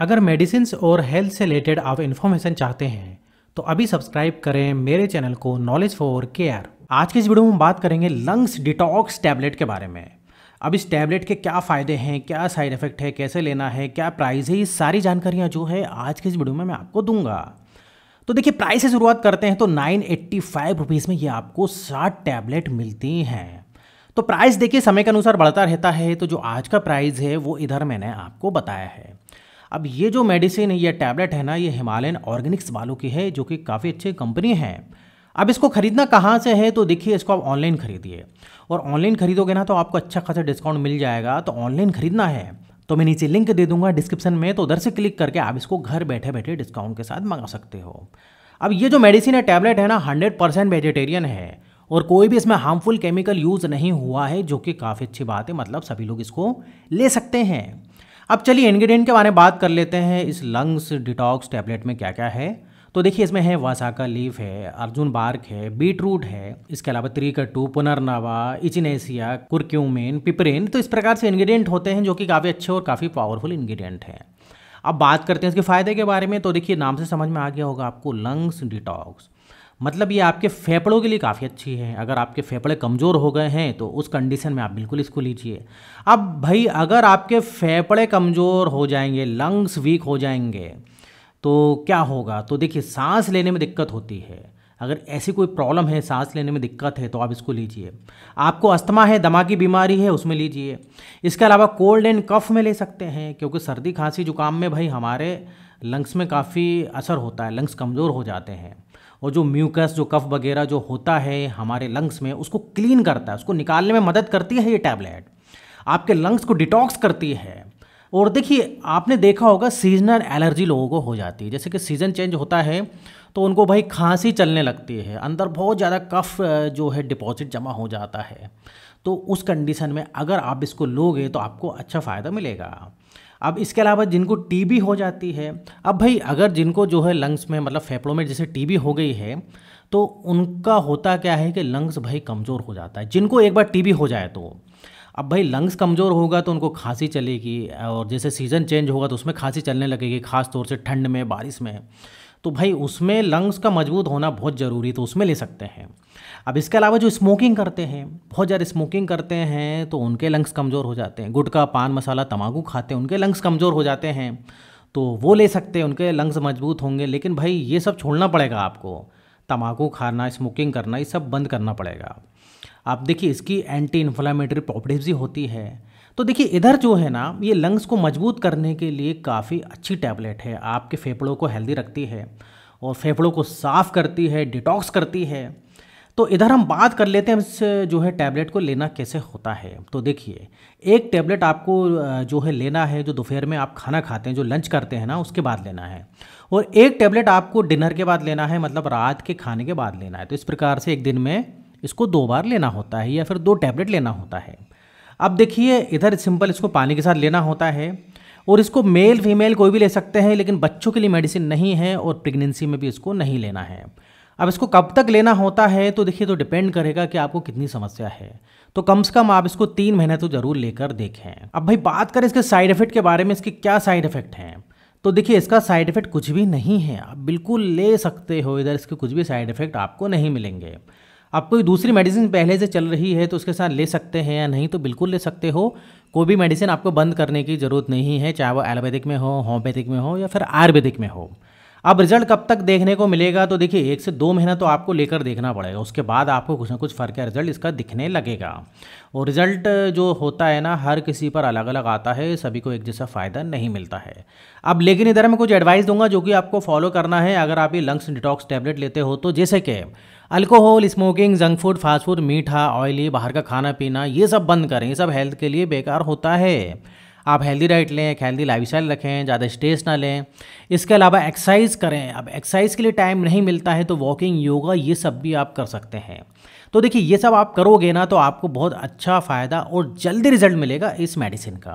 अगर मेडिसिन और हेल्थ से रिलेटेड आप इन्फॉर्मेशन चाहते हैं तो अभी सब्सक्राइब करें मेरे चैनल को नॉलेज फॉर केयर आज के इस वीडियो में बात करेंगे लंग्स डिटॉक्स टैबलेट के बारे में अब इस टैबलेट के क्या फ़ायदे हैं क्या साइड इफ़ेक्ट है कैसे लेना है क्या प्राइस है ये सारी जानकारियाँ जो है आज के इस वीडियो में मैं आपको दूंगा तो देखिए प्राइस से शुरुआत करते हैं तो नाइन एट्टी फाइव रुपीज़ में ये आपको सात टैबलेट मिलती हैं तो प्राइस देखिए समय के अनुसार बढ़ता रहता है तो जो आज का प्राइस है वो इधर मैंने आपको बताया है अब ये जो मेडिसिन है ये टैबलेट है ना ये हिमालयन ऑर्गेनिक्स वालों की है जो कि काफ़ी अच्छी कंपनी है अब इसको खरीदना कहाँ से है तो देखिए इसको आप ऑनलाइन खरीदिए और ऑनलाइन खरीदोगे ना तो आपको अच्छा खासा डिस्काउंट मिल जाएगा तो ऑनलाइन खरीदना है तो मैं नीचे लिंक दे दूंगा डिस्क्रिप्शन में तो उधर से क्लिक करके आप इसको घर बैठे बैठे डिस्काउंट के साथ मंगा सकते हो अब ये जो मेडिसिन है टैबलेट है ना हंड्रेड परसेंट वेजिटेरियन है और कोई भी इसमें हार्मफुल केमिकल यूज़ नहीं हुआ है जो कि काफ़ी अच्छी बात है मतलब सभी लोग इसको ले सकते हैं अब चलिए इंग्रेडिएंट के बारे में बात कर लेते हैं इस लंग्स डिटॉक्स टैबलेट में क्या क्या है तो देखिए इसमें है वासाका लीफ है अर्जुन बार्क है बीट रूट है इसके अलावा त्रिकटू पुनर्नावा इचिनेसिया कुरक्यूमेन पिपरेन तो इस प्रकार से इंग्रेडिएंट होते हैं जो कि काफ़ी अच्छे और काफ़ी पावरफुल इंग्रेडिएंट हैं अब बात करते हैं इसके फ़ायदे के बारे में तो देखिए नाम से समझ में आ गया होगा आपको लंग्स डिटॉक्स मतलब ये आपके फेफड़ों के लिए काफ़ी अच्छी है अगर आपके फेफड़े कमज़ोर हो गए हैं तो उस कंडीशन में आप बिल्कुल इसको लीजिए अब भाई अगर आपके फेफड़े कमज़ोर हो जाएंगे लंग्स वीक हो जाएंगे तो क्या होगा तो देखिए सांस लेने में दिक्कत होती है अगर ऐसी कोई प्रॉब्लम है सांस लेने में दिक्कत है तो आप इसको लीजिए आपको अस्थमा है दमा की बीमारी है उसमें लीजिए इसके अलावा कोल्ड एंड कफ में ले सकते हैं क्योंकि सर्दी खांसी जुकाम में भाई हमारे लंग्स में काफ़ी असर होता है लंग्स कमज़ोर हो जाते हैं और जो म्यूकस जो कफ वगैरह जो होता है हमारे लंग्स में उसको क्लीन करता है उसको निकालने में मदद करती है ये टैबलेट आपके लंग्स को डिटॉक्स करती है और देखिए आपने देखा होगा सीजनल एलर्जी लोगों को हो जाती है जैसे कि सीज़न चेंज होता है तो उनको भाई खांसी चलने लगती है अंदर बहुत ज़्यादा कफ जो है डिपॉजिट जमा हो जाता है तो उस कंडीशन में अगर आप इसको लोगे तो आपको अच्छा फ़ायदा मिलेगा अब इसके अलावा जिनको टीबी हो जाती है अब भाई अगर जिनको जो है लंग्स में मतलब फेफड़ों में जैसे टीबी हो गई है तो उनका होता क्या है कि लंग्स भाई कमज़ोर हो जाता है जिनको एक बार टीबी हो जाए तो अब भाई लंग्स कमज़ोर होगा तो उनको खांसी चलेगी और जैसे सीज़न चेंज होगा तो उसमें खांसी चलने लगेगी खास तौर से ठंड में बारिश में तो भाई उसमें लंग्स का मजबूत होना बहुत ज़रूरी तो उसमें ले सकते हैं अब इसके अलावा जो स्मोकिंग करते हैं बहुत ज़्यादा स्मोकिंग करते हैं तो उनके लंग्स कमज़ोर हो जाते हैं गुटखा पान मसाला तम्बाकू खाते हैं उनके लंग्स कमज़ोर हो जाते हैं तो वो ले सकते हैं उनके लंग्स मजबूत होंगे लेकिन भाई ये सब छोड़ना पड़ेगा आपको तम्बाकू खाना स्मोकिंग करना ये सब बंद करना पड़ेगा आप देखिए इसकी एंटी इन्फ्लामेटरी प्रॉपर्टीज़ भी होती है तो देखिए इधर जो है ना ये लंग्स को मजबूत करने के लिए काफ़ी अच्छी टैबलेट है आपके फेफड़ों को हेल्दी रखती है और फेफड़ों को साफ़ करती है डिटॉक्स करती है तो इधर हम बात कर लेते हैं इस जो है टैबलेट को लेना कैसे होता है तो देखिए एक टैबलेट आपको जो है लेना है जो दोपहर में आप खाना खाते हैं जो लंच करते हैं ना उसके बाद लेना है और एक टैबलेट आपको डिनर के बाद लेना है मतलब रात के खाने के बाद लेना है तो इस प्रकार से एक दिन में इसको दो बार लेना होता है या फिर दो टैबलेट लेना होता है अब देखिए इधर सिंपल इसको पानी के साथ लेना होता है और इसको मेल फीमेल कोई भी ले सकते हैं लेकिन बच्चों के लिए मेडिसिन नहीं है और प्रेगनेंसी में भी इसको नहीं लेना है अब इसको कब तक लेना होता है तो देखिए तो डिपेंड करेगा कि आपको कितनी समस्या है तो कम से कम आप इसको तीन महीने तो ज़रूर लेकर देखें अब भाई बात करें इसके साइड इफेक्ट के बारे में इसके क्या साइड इफेक्ट हैं तो देखिए इसका साइड इफेक्ट कुछ भी नहीं है आप बिल्कुल ले सकते हो इधर इसके कुछ भी साइड इफेक्ट आपको नहीं मिलेंगे आप कोई दूसरी मेडिसिन पहले से चल रही है तो उसके साथ ले सकते हैं या नहीं तो बिल्कुल ले सकते हो कोई भी मेडिसिन आपको बंद करने की ज़रूरत नहीं है चाहे वो एलोपैथिक में हो होम्योपैथिक में हो या फिर आयुर्वेदिक में हो अब रिजल्ट कब तक देखने को मिलेगा तो देखिए एक से दो महीना तो आपको लेकर देखना पड़ेगा उसके बाद आपको कुछ ना कुछ फ़र्क है रिजल्ट इसका दिखने लगेगा और रिजल्ट जो होता है ना हर किसी पर अलग अलग आता है सभी को एक जैसा फ़ायदा नहीं मिलता है अब लेकिन इधर मैं कुछ एडवाइस दूंगा जो कि आपको फॉलो करना है अगर आप ये लंग्स डिटॉक्स टैबलेट लेते हो तो जैसे कि alcohol smoking junk food fast food मीठा ऑयली बाहर का खाना पीना ये सब बंद करें ये सब हेल्थ के लिए बेकार होता है आप हेल्दी डाइट लें एक हेल्दी लाइफ स्टाइल रखें ज़्यादा स्ट्रेस ना लें इसके अलावा एक्सरसाइज करें अब एक्सरसाइज के लिए टाइम नहीं मिलता है तो वॉकिंग योगा ये सब भी आप कर सकते हैं तो देखिए ये सब आप करोगे ना तो आपको बहुत अच्छा फ़ायदा और जल्दी रिजल्ट मिलेगा इस मेडिसिन का